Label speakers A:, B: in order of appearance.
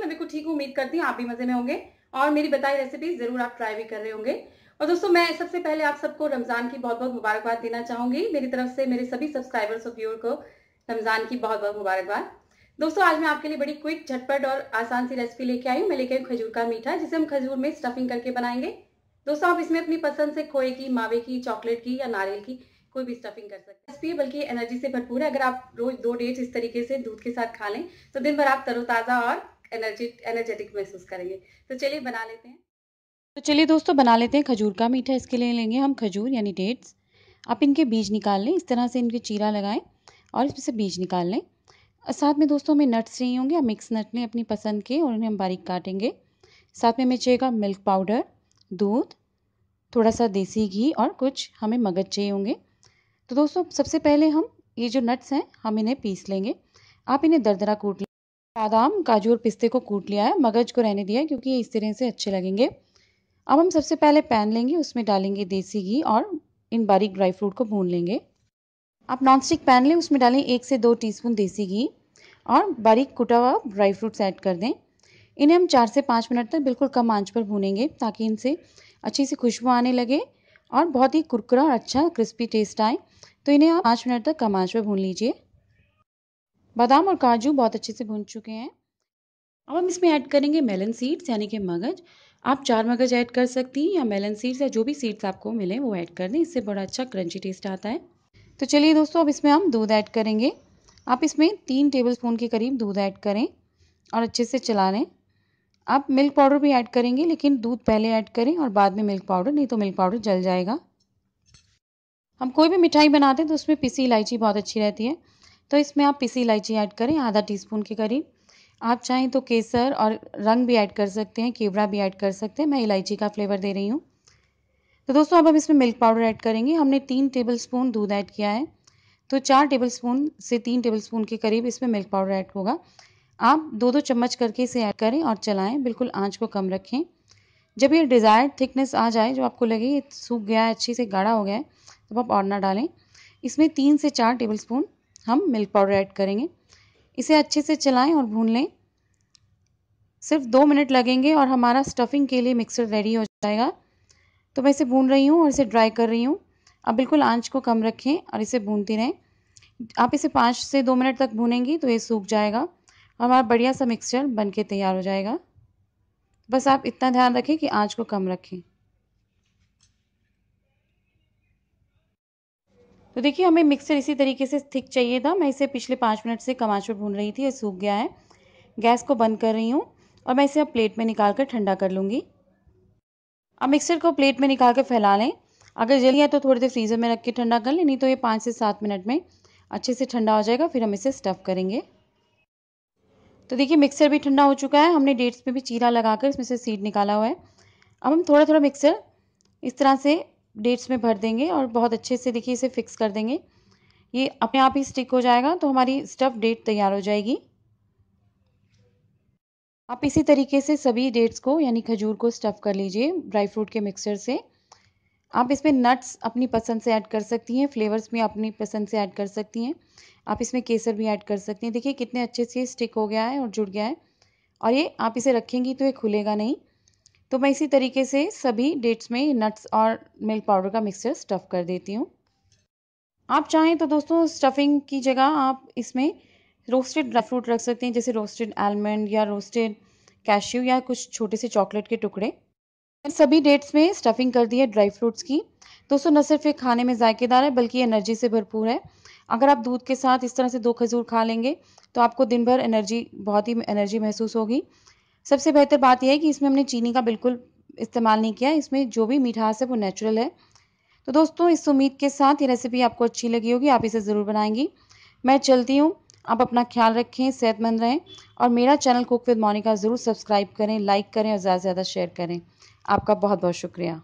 A: मैं बिल्कुल ठीक हूँ उम्मीद करती हूँ आप भी मज़े में होंगे और मेरी बताई रेसिपीज ज़रूर आप ट्राई भी कर रहे होंगे और दोस्तों मैं सबसे पहले आप सबको रमज़ान की बहुत बहुत मुबारकबाद देना चाहूंगी मेरी तरफ से मेरे सभी सब्सक्राइबर्स और व्यूअर को रमज़ान की बहुत बहुत मुबारकबाद दोस्तों आज मैं आपके लिए बड़ी क्विक झटपट और आसान सी रेसिपी लेके आई हूँ मैं लेके आई खजूर का मीठा जिसे हम खजूर में स्टफिंग करके बनाएंगे दोस्तों आप इसमें अपनी पसंद से खोए की मावे की चॉकलेट की या नारियल की कोई भी स्टफिंग कर सकते हैं रेसिपी बल्कि एनर्जी से भरपूर है अगर आप रोज दो डेट्स इस तरीके से दूध के साथ खा लें तो दिन भर आप तरोताज़ा और एनर्जी एनर्जेटिक महसूस करेंगे तो चलिए बना लेते हैं
B: तो चलिए दोस्तों बना लेते हैं खजूर का मीठा इसके लिए लेंगे हम खजूर यानी डेट्स आप इनके बीज निकाल लें इस तरह से इनके चीरा लगाएं और इसमें से बीज निकाल लें साथ में दोस्तों हमें नट्स चाहिए होंगे आप मिक्स नट लें अपनी पसंद के और उन्हें हम बारीक काटेंगे साथ में हमें चाहिएगा मिल्क पाउडर दूध थोड़ा सा देसी घी और कुछ हमें मगज चाहिए होंगे तो दोस्तों सबसे पहले हम ये जो नट्स हैं हम इन्हें पीस लेंगे आप इन्हें दरदरा कूट बादाम काजू और पिस्ते को कूट लिया है मगज को रहने दिया है क्योंकि ये इस तरह से अच्छे लगेंगे अब हम सबसे पहले पैन लेंगे उसमें डालेंगे देसी घी और इन बारीक ड्राई फ्रूट को भून लेंगे आप नॉन स्टिक पैन लें उसमें डालें एक से दो टीस्पून देसी घी और बारीक कुटा हुआ ड्राई फ्रूट्स ऐड कर दें इन्हें हम चार से पाँच मिनट तक बिल्कुल कम आंच पर भूनेंगे ताकि इनसे अच्छी सी खुशबू आने लगे और बहुत ही कुरकुरा और अच्छा क्रिस्पी टेस्ट आए तो इन्हें आप पाँच मिनट तक कम आंच पर भून लीजिए बादाम और काजू बहुत अच्छे से भून चुके हैं अब हम इसमें ऐड करेंगे मेलन सीड्स यानी कि मगज आप चार मगज ऐड कर सकती हैं या मेलन सीड्स या जो भी सीड्स आपको मिले वो ऐड कर दें इससे बड़ा अच्छा क्रंची टेस्ट आता है तो चलिए दोस्तों अब इसमें हम दूध ऐड करेंगे आप इसमें तीन टेबल स्पून के करीब दूध ऐड करें और अच्छे से चला लें आप मिल्क पाउडर भी ऐड करेंगे लेकिन दूध पहले ऐड करें और बाद में मिल्क पाउडर नहीं तो मिल्क पाउडर जल जाएगा हम कोई भी मिठाई बनाते हैं तो उसमें पिसी इलायची बहुत अच्छी रहती है तो इसमें आप पीसी इलायची ऐड करें आधा टीस्पून के करीब आप चाहें तो केसर और रंग भी ऐड कर सकते हैं केवड़ा भी ऐड कर सकते हैं मैं इलायची का फ्लेवर दे रही हूँ तो दोस्तों अब हम इसमें मिल्क पाउडर ऐड करेंगे हमने तीन टेबल स्पून दूध ऐड किया है तो चार टेबल स्पून से तीन टेबल स्पून के करीब इसमें मिल्क पाउडर ऐड होगा आप दो दो चम्मच करके इसे ऐड करें और चलाएं बिल्कुल आंच को कम रखें जब ये डिज़ायर्ड थिकनेस आ जाए जो आपको लगे ये सूख गया है अच्छे से गाढ़ा हो गया है तब आप और ना डालें इसमें तीन से चार टेबल स्पून हम मिल्क पाउडर ऐड करेंगे इसे अच्छे से चलाएं और भून लें सिर्फ दो मिनट लगेंगे और हमारा स्टफिंग के लिए मिक्सर रेडी हो जाएगा तो मैं इसे भून रही हूँ और इसे ड्राई कर रही हूँ अब बिल्कुल आंच को कम रखें और इसे भूनती रहें आप इसे पाँच से दो मिनट तक भूनेंगी तो ये सूख जाएगा और हमारा बढ़िया सा मिक्सचर बन के तैयार हो जाएगा बस आप इतना ध्यान रखें कि आँच को कम रखें तो देखिए हमें मिक्सर इसी तरीके से थिक चाहिए था मैं इसे पिछले पाँच मिनट से कमाच पर भून रही थी ये सूख गया है गैस को बंद कर रही हूँ और मैं इसे अब प्लेट में निकाल कर ठंडा कर लूँगी अब मिक्सर को प्लेट में निकाल कर फैला लें अगर जली है तो थोड़ी देर फ्रीज़र में रख के ठंडा कर लें नहीं तो ये पाँच से सात मिनट में अच्छे से ठंडा हो जाएगा फिर हम इसे स्टफ़ करेंगे तो देखिए मिक्सर भी ठंडा हो चुका है हमने डेट्स में भी चीरा लगाकर इसमें से सीड निकाला हुआ है अब हम थोड़ा थोड़ा मिक्सर इस तरह से डेट्स में भर देंगे और बहुत अच्छे से देखिए इसे फिक्स कर देंगे ये अपने आप ही स्टिक हो जाएगा तो हमारी स्टफ डेट तैयार हो जाएगी आप इसी तरीके से सभी डेट्स को यानी खजूर को स्टफ़ कर लीजिए ड्राई फ्रूट के मिक्सचर से आप इसमें नट्स अपनी पसंद से ऐड कर सकती हैं फ्लेवर्स भी अपनी पसंद से ऐड कर सकती हैं आप इसमें केसर भी ऐड कर सकती हैं देखिए कितने अच्छे से स्टिक हो गया है और जुड़ गया है और ये आप इसे रखेंगी तो ये खुलेगा नहीं तो मैं इसी तरीके से सभी डेट्स में नट्स और मिल्क पाउडर का मिक्सचर स्टफ़ कर देती हूँ आप चाहें तो दोस्तों स्टफ़िंग की जगह आप इसमें रोस्टेड ड्राई फ्रूट रख सकते हैं जैसे रोस्टेड आलमंड या रोस्टेड कैश्यू या कुछ छोटे से चॉकलेट के टुकड़े सभी डेट्स में स्टफ़िंग कर दी है ड्राई फ्रूट्स की दोस्तों न सिर्फ ये खाने में जायकेदार है बल्कि एनर्जी से भरपूर है अगर आप दूध के साथ इस तरह से दो खजूर खा लेंगे तो आपको दिन भर एनर्जी बहुत ही एनर्जी महसूस होगी सबसे बेहतर बात यह है कि इसमें हमने चीनी का बिल्कुल इस्तेमाल नहीं किया इसमें जो भी मिठास है वो नेचुरल है तो दोस्तों इस उम्मीद के साथ ये रेसिपी आपको अच्छी लगी होगी आप इसे ज़रूर बनाएंगी मैं चलती हूँ आप अपना ख्याल रखें सेहतमंद रहें और मेरा चैनल कुक विद मोनिका ज़रूर सब्सक्राइब करें लाइक करें और ज़्यादा से ज़्यादा शेयर करें आपका बहुत बहुत शुक्रिया